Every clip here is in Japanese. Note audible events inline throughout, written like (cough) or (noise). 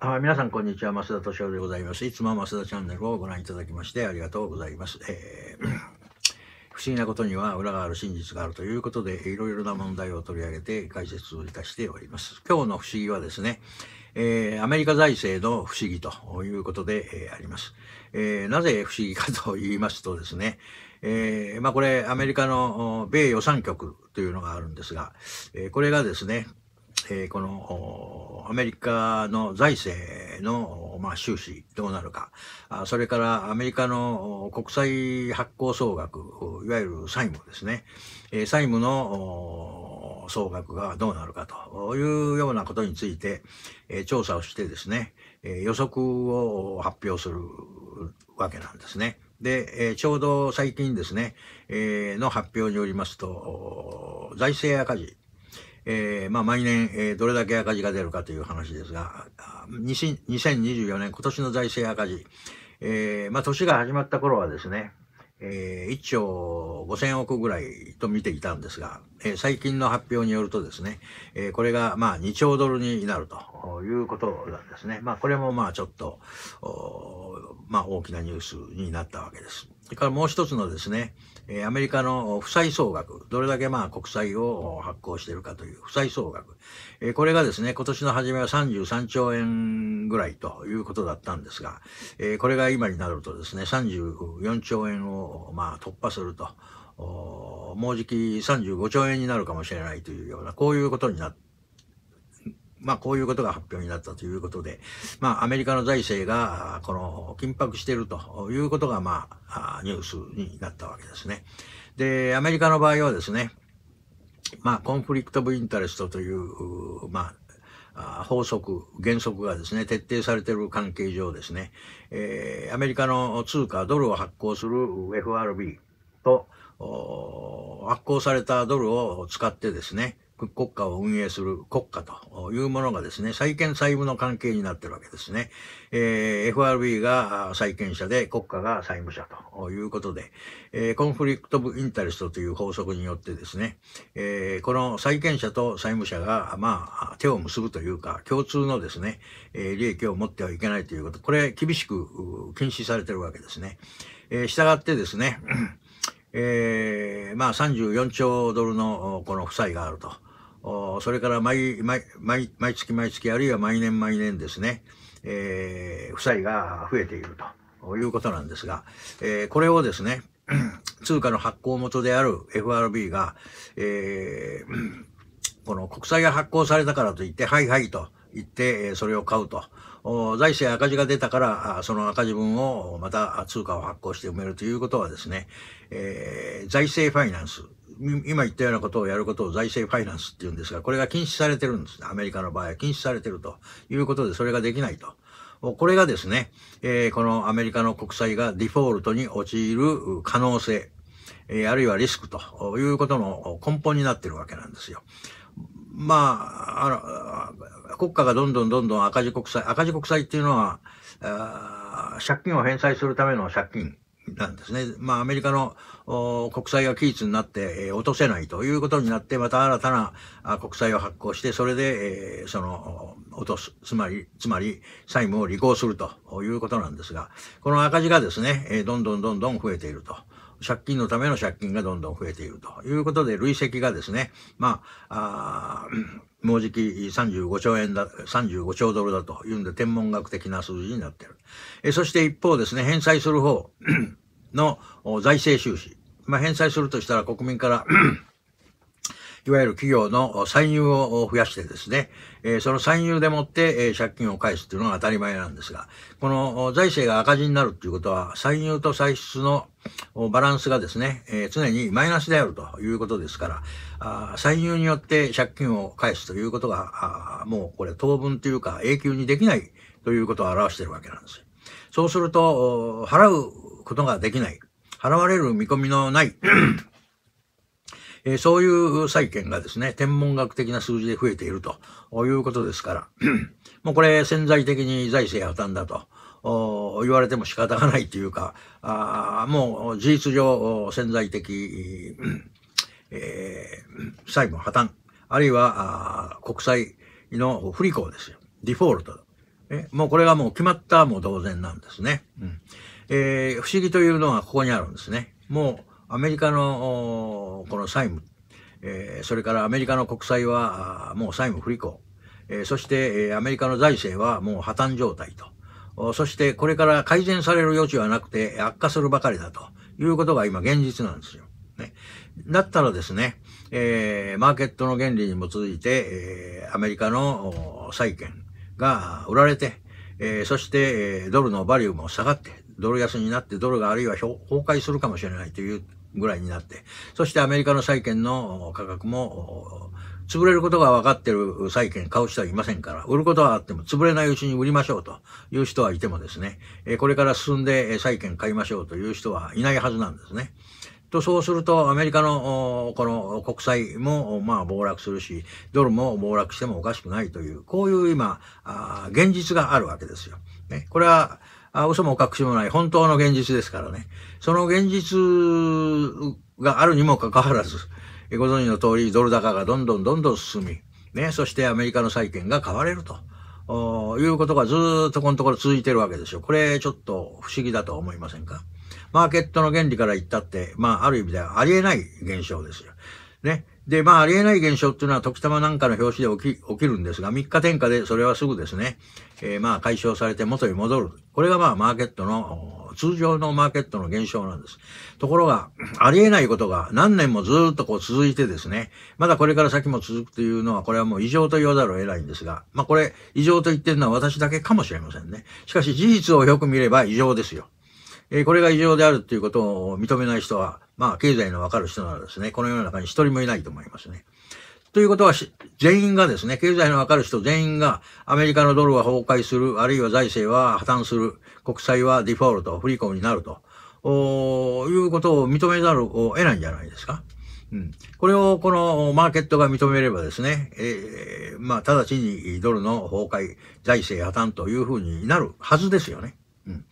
あ皆さん、こんにちは。増田敏夫でございます。いつも増田チャンネルをご覧いただきましてありがとうございます。えー、(clears throat) 不思議なことには裏がある真実があるということで、いろいろな問題を取り上げて解説いたしております。今日の不思議はですね、えー、アメリカ財政の不思議ということで、えー、あります、えなぜ不思議かと言いますとですね、えまあ、これアメリカの米予算局というのがあるんですが、えこれがですね、えー、このアメリカの財政の、まあ、収支どうなるかあ、それからアメリカの国債発行総額、いわゆる債務ですね、えー、債務の総額がどうなるかというようなことについて、えー、調査をしてですね、え予測を発表するわけなんですね。で、えー、ちょうど最近ですね、えー、の発表によりますと、財政赤字えー、まあ、毎年、えー、どれだけ赤字が出るかという話ですが、2024年、今年の財政赤字、えー、まあ、年が始まった頃はですね、えー、1兆5000億ぐらいと見ていたんですが、えー、最近の発表によるとですね、えー、これがまあ2兆ドルになるということなんですね。まあこれもまあちょっと、まあ大きなニュースになったわけです。それからもう一つのですね、えアメリカの負債総額、どれだけまあ国債を発行しているかという負債総額、えこれがですね、今年の初めは33兆円ぐらいということだったんですが、えこれが今になるとですね、34兆円をまあ突破すると。もうじき35兆円になるかもしれないというような、こういうことになってまあ、こういうことが発表になったということで、まあ、アメリカの財政が、この、緊迫しているということが、まあ、ニュースになったわけですね。で、アメリカの場合はですね、まあ、コンフリクト・オブ・インタレストという、まあ、法則、原則がですね、徹底されている関係上ですね、えー、アメリカの通貨、ドルを発行する FRB と、発行されたドルを使ってですね、国家を運営する国家というものがですね、債権債務の関係になってるわけですね。えー、FRB が債権者で国家が債務者ということで、えー、コンフリクト・オブ・インタレストという法則によってですね、えー、この債権者と債務者が、まあ、手を結ぶというか、共通のですね、え利益を持ってはいけないということ、これ厳しく禁止されてるわけですね。え従ってですね、(clears throat) えまあ34兆ドルのこの負債があると。それから毎毎毎毎月毎月あるいは毎年毎年ですね、えー、負債が増えているということなんですが、えー、これをですね、(clears throat) 通貨の発行元である FRB が、えー、(clears throat) この国債が発行されたからといって、はいはいと言って、それを買うと。財政赤字が出たから、その赤字分をまた通貨を発行して埋めるということはですね、えー、財政ファイナンス今言ったようなことをやることを財政ファイナンスっていうんですが、これが禁止されてるんです。アメリカの場合は禁止されてるということで、それができないと。これがですね、えー、このアメリカの国債がデフォルトに陥る可能性、えー、あるいはリスクということの根本になってるわけなんですよ。まあ、あの、国家がどんどんどんどん赤字国債、赤字国債っていうのは、借金を返済するための借金なんですね。まあ、アメリカの国債が期日になって、えー、落とせないということになって、また新たなあ国債を発行して、それで、えー、その、落とす。つまり、つまり、債務を履行するということなんですが、この赤字がですね、えー、どんどんどんどん増えていると。借金のための借金がどんどん増えているということで、累積がですね、まあ、あもうじき35兆円だ、35兆ドルだというんで、天文学的な数字になっている。えそして一方ですね、返済する方の財政収支。まあ、返済するとしたら国民からいわゆる企業の歳入を増やしてですね、えその歳入でもって、え借金を返すというのが当たり前なんですが、この財政が赤字になるということは、歳入と歳出のバランスがですね、え常にマイナスであるということですから、あ歳入によって借金を返すということが、もうこれ当分というか永久にできないということを表しているわけなんです。そうすると、払うことができない。払われる見込みのないえー、そういう債権がですね、天文学的な数字で増えているということですから、(clears throat) もうこれ潜在的に財政破綻だと。言われても仕方がないというか、あもう事実上潜在的、えー、債務破綻、あるいは国債の不履行ですよ。デフォルト。えもうこれがもう決まったも同然なんですね。うんえー、不思議というのはここにあるんですね。もうアメリカのこの債務、えー、それからアメリカの国債はもう債務不履行、えー、そして、えー、アメリカの財政はもう破綻状態と、そしてこれから改善される余地はなくて悪化するばかりだということが今現実なんですよ。ね、だったらですね、えー、マーケットの原理に基づいて、えー、アメリカの債券が売られて、えー、そして、えー、ドルのバリューも下がって、ドル安になってドルがあるいは崩壊するかもしれないというぐらいになって、そしてアメリカの債券の価格も、潰れることが分かってる債券買う人はいませんから、売ることはあっても潰れないうちに売りましょうという人はいてもですね、これから進んで債券買いましょうという人はいないはずなんですね。と、そうすると、アメリカの、この国債も、まあ、暴落するし、ドルも暴落してもおかしくないという、こういう今、現実があるわけですよ。ね、これは、あ嘘も隠しもない本当の現実ですからね。その現実があるにもかかわらず、ご存知の通りドル高がどんどんどんどん進み、ね、そしてアメリカの債券が買われると。いうことがずっとこのところ続いてるわけですよ。これちょっと不思議だと思いませんかマーケットの原理から言ったって、まあある意味ではありえない現象ですよ。ね。で、まあ、ありえない現象っていうのは、時たまなんかの表紙で起き、起きるんですが、3日転下でそれはすぐですね、えー、まあ、解消されて元に戻る。これがまあ、マーケットの、通常のマーケットの現象なんです。ところが、ありえないことが何年もずっとこう続いてですね、まだこれから先も続くというのは、これはもう異常と言わざるを得ないんですが、まあこれ、異常と言ってるのは私だけかもしれませんね。しかし事実をよく見れば異常ですよ。えー、これが異常であるということを認めない人は、まあ、経済のわかる人ならですね、この世の中に一人もいないと思いますね。ということは、全員がですね、経済のわかる人全員が、アメリカのドルは崩壊する、あるいは財政は破綻する、国債はデフォルト、振り込みになると、おいうことを認めざるを得ないんじゃないですか。うん、これをこのマーケットが認めればですね、えー、まあ、直ちにドルの崩壊、財政破綻というふうになるはずですよね。うん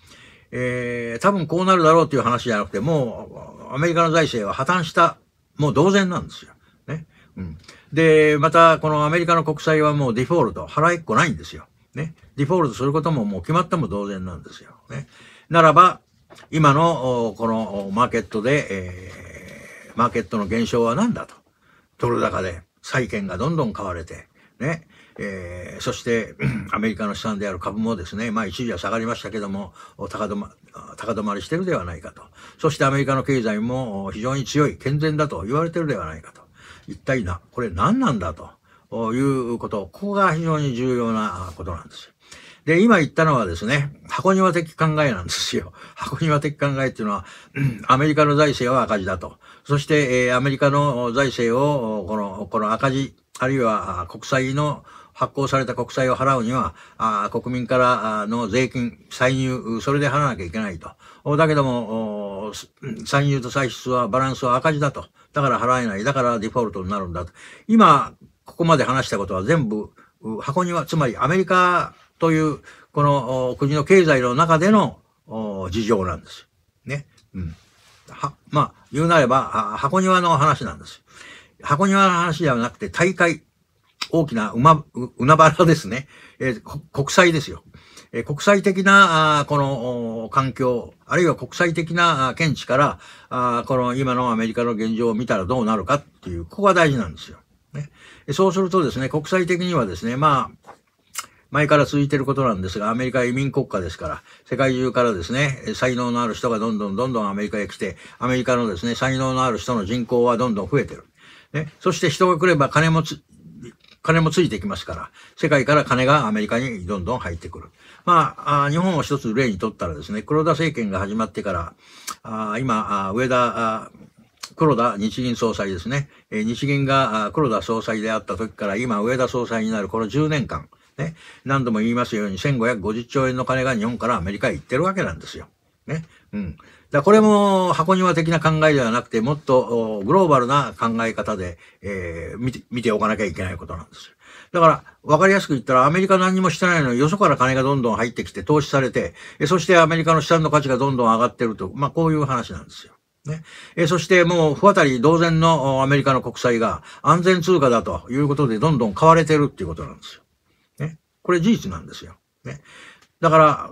えー、多分こうなるだろうっていう話じゃなくて、もう、アメリカの財政は破綻した、もう同然なんですよ。ね。うん。で、また、このアメリカの国債はもうディフォルト、払いっこないんですよ。ね。ディフォルトすることももう決まっても同然なんですよ。ね。ならば、今の、このマーケットで、えー、マーケットの減少は何だと。ドル高で債券がどんどん買われて、ね。えー、そしてアメリカの資産である株もですね、まあ一時は下がりましたけども、高止ま高止まりしてるではないかと。そしてアメリカの経済も非常に強い、健全だと言われてるではないかと。一体な、これ何なんだということ、ここが非常に重要なことなんです。で、今言ったのはですね、箱庭的考えなんですよ。(laughs) 箱庭的考えっていうのは、うん、アメリカの財政は赤字だと。そして、えー、アメリカの財政を、この、この赤字、あるいは国債の発行された国債を払うには、あ国民からの税金、歳入、それで払わなきゃいけないと。だけども、歳入と歳出はバランスは赤字だと。だから払えない。だからデフォルトになるんだと。今、ここまで話したことは全部、箱庭、つまりアメリカという、この国の経済の中での事情なんです。ね。うん。は、まあ、言うなれば、箱庭の話なんです。箱庭の話ではなくて、大会、大きな馬、馬原ですね。えー、国際ですよ。えー、国際的な、あこの環境、あるいは国際的な見地から、あこの今のアメリカの現状を見たらどうなるかっていう、ここが大事なんですよ。ね、そうするとですね、国際的にはですね、まあ、前から続いていることなんですが、アメリカ移民国家ですから、世界中からですね、才能のある人がどんどんどんどんアメリカへ来て、アメリカのですね、才能のある人の人口はどんどん増えてる。ね、そして人が来れば金も金もついてきますから、世界から金がアメリカにどんどん入ってくる。まあ、日本を一つ例にとったらですね、黒田政権が始まってから、あ今あ、上田黒田日銀総裁ですね、え日銀が黒田総裁であった時から今上田総裁になるこの10年間、ね、何度も言いますように1550兆円の金が日本からアメリカへ行ってるわけなんですよ。ね。うん。だこれも箱庭的な考えではなくて、もっとグローバルな考え方で、えー、見て、見ておかなきゃいけないことなんです。だから、わかりやすく言ったら、アメリカ何もしてないのに、よそから金がどんどん入ってきて投資されて、そしてアメリカの資産の価値がどんどん上がってると、まあこういう話なんですよ。ね。えそしてもう、不渡り同然のアメリカの国債が安全通貨だということでどんどん買われてるっていうことなんですよ。ね。これ事実なんですよ。ね。だから、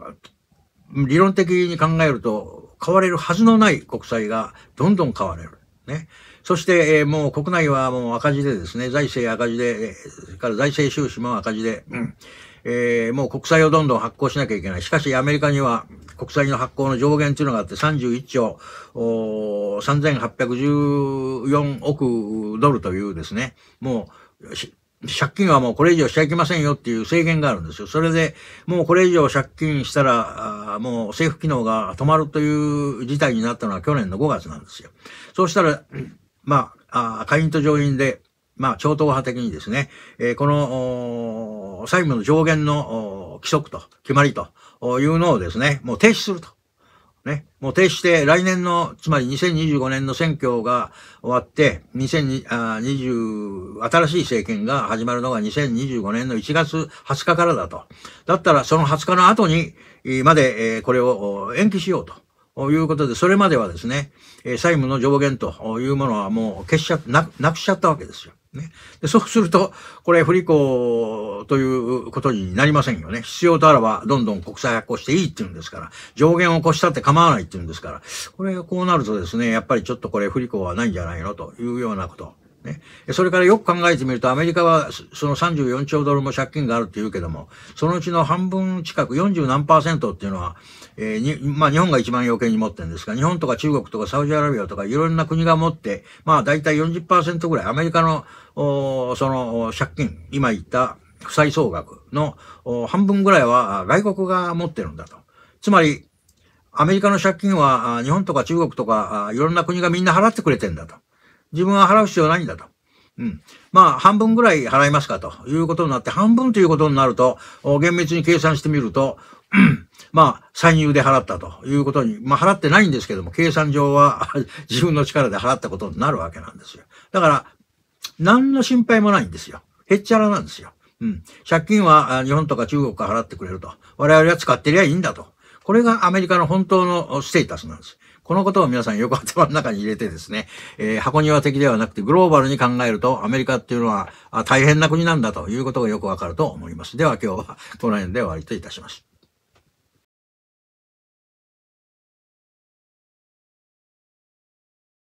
理論的に考えると、変われるはずのない国債がどんどん買われる。ね。そして、えー、もう国内はもう赤字でですね、財政赤字で、それから財政収支も赤字で、うん、えー、もう国債をどんどん発行しなきゃいけない。しかしアメリカには国債の発行の上限というのがあって31兆3814億ドルというですね、もう借金はもうこれ以上しちゃいけませんよっていう制限があるんですよ。それで、もうこれ以上借金したら、もう政府機能が止まるという事態になったのは去年の5月なんですよ。そうしたら、まあ、会員と上院で、まあ、超党派的にですね、えこの、債務の上限の規則と決まりというのをですね、もう停止すると。ね、もう停止して来年の、つまり2025年の選挙が終わって、2020、新しい政権が始まるのが2025年の1月20日からだと。だったらその20日の後に、まで、これを延期しようと。いうことで、それまではですね、債務の上限というものはもう消しちゃ、なくしちゃったわけですよ。ね、でそうすると、これ不履行ということになりませんよね。必要とあらば、どんどん国債発行していいって言うんですから、上限を越したって構わないって言うんですから、これがこうなるとですね、やっぱりちょっとこれ不履行はないんじゃないのというようなこと。ね。それからよく考えてみると、アメリカはその34兆ドルも借金があるって言うけども、そのうちの半分近く、40何パーセントっていうのは、えー、まあ日本が一番要件に持ってるんですが、日本とか中国とかサウジアラビアとかいろんな国が持って、まあ大体40%ぐらい、アメリカの、おその借金、今言った負債総額のお半分ぐらいは外国が持ってるんだと。つまり、アメリカの借金は日本とか中国とかいろんな国がみんな払ってくれてんだと。自分は払う必要ないんだと。うん。まあ、半分ぐらい払いますかということになって、半分ということになると、厳密に計算してみると、まあ、歳入で払ったということに、まあ、払ってないんですけども、計算上は (laughs) 自分の力で払ったことになるわけなんですよ。だから、何の心配もないんですよ。へっちゃらなんですよ。うん。借金は日本とか中国が払ってくれると。我々は使ってりゃいいんだと。これがアメリカの本当のステータスなんです。このことを皆さんよく頭の中に入れてですね、えー、箱庭的ではなくてグローバルに考えるとアメリカっていうのは大変な国なんだということがよくわかると思います。では今日はこの辺で終わりといたします。